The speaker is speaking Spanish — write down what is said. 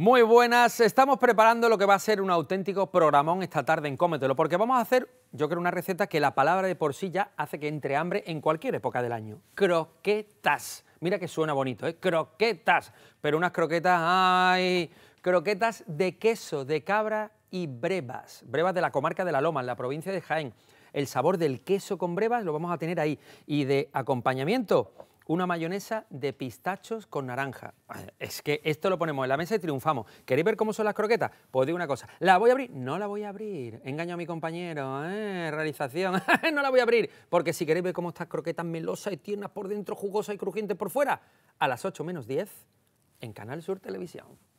Muy buenas, estamos preparando lo que va a ser un auténtico programón esta tarde en Cómetelo, porque vamos a hacer, yo creo, una receta que la palabra de por sí ya hace que entre hambre en cualquier época del año. Croquetas. Mira que suena bonito, ¿eh? Croquetas. Pero unas croquetas, ¡ay! Croquetas de queso, de cabra y brevas. Brevas de la comarca de La Loma, en la provincia de Jaén. El sabor del queso con brevas lo vamos a tener ahí. Y de acompañamiento, una mayonesa de pistachos con naranja. Es que esto lo ponemos en la mesa y triunfamos. ¿Queréis ver cómo son las croquetas? Pues digo una cosa, ¿la voy a abrir? No la voy a abrir. Engaño a mi compañero, ¿eh? Realización. no la voy a abrir, porque si queréis ver cómo estas croquetas melosas y tiernas por dentro, jugosas y crujientes por fuera, a las 8 menos 10 en Canal Sur Televisión.